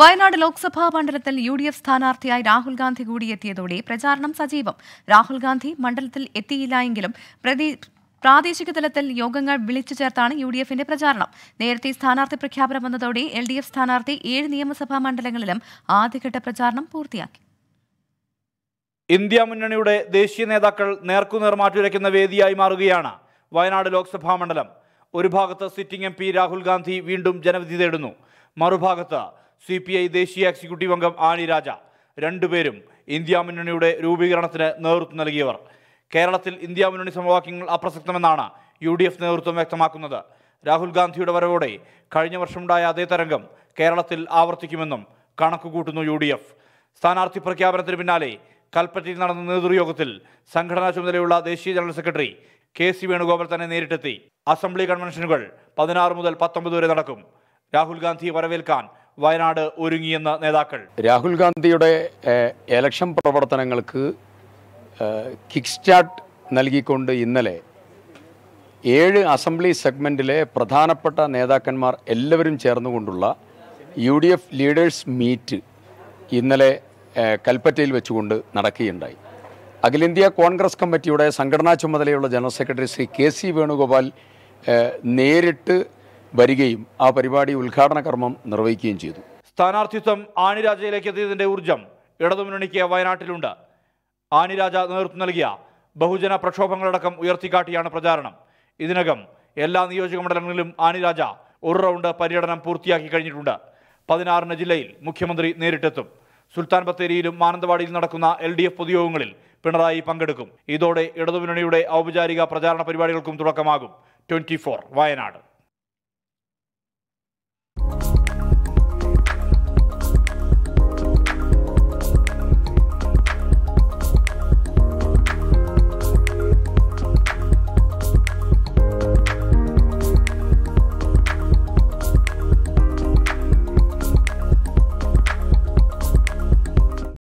വയനാട് ലോക്സഭാ മണ്ഡലത്തിൽ U D F സ്ഥാനാർത്ഥിയായി രാഹുൽ ഗാന്ധി കൂടിയെത്തിയതോടെ പ്രചാരണം സജീവം രാഹുൽ ഗാന്ധി മണ്ഡലത്തിൽ എത്തിയില്ല എങ്കിലും പ്രാദേശിക തലത്തിൽ യോഗങ്ങൾ വിളിച്ചു ചേർത്താണ് യു ഡി എഫിന്റെ പ്രചാരണം നേരത്തെ സ്ഥാനാർത്ഥി പ്രഖ്യാപനം വന്നതോടെ എൽ ഡി എഫ് സ്ഥാനാർത്ഥി ഏഴ് നിയമസഭാ മണ്ഡലങ്ങളിലും ആദ്യഘട്ട പ്രചാരണം പൂർത്തിയാക്കി ഇന്ത്യ മുന്നണിയുടെ ദേശീയ നേതാക്കൾ നേർക്കുനേർ മാറ്റുരയ്ക്കുന്ന വേദിയായി മാറുകയാണ് വയനാട് ലോക്സഭാ മണ്ഡലം ഒരു ഭാഗത്ത് സിറ്റിംഗ് എം രാഹുൽ ഗാന്ധി വീണ്ടും ജനവിധി തേടുന്നു മറുഭാഗത്ത് സി പി ഐ ദേശീയ എക്സിക്യൂട്ടീവ് അംഗം ആനി രാജ രണ്ടുപേരും ഇന്ത്യ മുന്നണിയുടെ രൂപീകരണത്തിന് നേതൃത്വം നൽകിയവർ കേരളത്തിൽ ഇന്ത്യ മുന്നണി സമവാക്യങ്ങൾ അപ്രസക്തമെന്നാണ് യു ഡി എഫ് നേതൃത്വം വ്യക്തമാക്കുന്നത് രാഹുൽ ഗാന്ധിയുടെ വരവോടെ കഴിഞ്ഞ വർഷമുണ്ടായ അതേ തരംഗം കേരളത്തിൽ ആവർത്തിക്കുമെന്നും കണക്കുകൂട്ടുന്നു യു ഡി എഫ് സ്ഥാനാർത്ഥി പ്രഖ്യാപനത്തിന് പിന്നാലെ കൽപ്പറ്റയിൽ നടന്ന നേതൃയോഗത്തിൽ സംഘടനാ ചുമതലയുള്ള ദേശീയ general secretary K C Venugopal തന്നെ നേരിട്ടെത്തി അസംബ്ലി കൺവെൻഷനുകൾ പതിനാറ് മുതൽ പത്തൊമ്പത് വരെ നടക്കും രാഹുൽ ഗാന്ധി വരവേൽക്കാൻ വയനാട് ഒരുങ്ങിയെന്ന് നേതാക്കൾ രാഹുൽ ഗാന്ധിയുടെ എലക്ഷൻ പ്രവർത്തനങ്ങൾക്ക് കിക്ക് സ്റ്റാർട്ട് നൽകിക്കൊണ്ട് ഇന്നലെ ഏഴ് അസംബ്ലി സെഗ്മെൻറ്റിലെ പ്രധാനപ്പെട്ട നേതാക്കന്മാർ എല്ലാവരും ചേർന്നുകൊണ്ടുള്ള U D F leaders meet ഇന്നലെ കൽപ്പറ്റയിൽ വെച്ചുകൊണ്ട് നടക്കുകയുണ്ടായി അഖിലേന്ത്യാ കോൺഗ്രസ് കമ്മിറ്റിയുടെ സംഘടനാ ചുമതലയുള്ള general secretary Shri K C Venugopal നേരിട്ട് വരികയും ആ പരിപാടി ഉദ്ഘാടന കർമ്മം നിർവഹിക്കുകയും ചെയ്തു സ്ഥാനാർത്ഥിത്വം ആണിരാജയിലേക്ക് എത്തിയതിൻ്റെ ഊർജം ഇടതുമുന്നണിക്ക് വയനാട്ടിലുണ്ട് ആണിരാജ നേതൃത്വം നൽകിയ ബഹുജന പ്രക്ഷോഭങ്ങളടക്കം ഉയർത്തിക്കാട്ടിയാണ് പ്രചാരണം ഇതിനകം എല്ലാ നിയോജക മണ്ഡലങ്ങളിലും ആണിരാജ ഒരു റൗണ്ട് പര്യടനം പൂർത്തിയാക്കി കഴിഞ്ഞിട്ടുണ്ട് പതിനാറിന് ജില്ലയിൽ മുഖ്യമന്ത്രി നേരിട്ടെത്തും സുൽത്താൻ ബത്തേരിയിലും മാനന്തവാടിയിലും നടക്കുന്ന എൽ ഡി എഫ് പൊതുയോഗങ്ങളിൽ പിണറായി പങ്കെടുക്കും ഇതോടെ ഇടതുമുന്നണിയുടെ ഔപചാരിക പ്രചാരണ പരിപാടികൾക്കും തുടക്കമാകും ട്വന്റി വയനാട്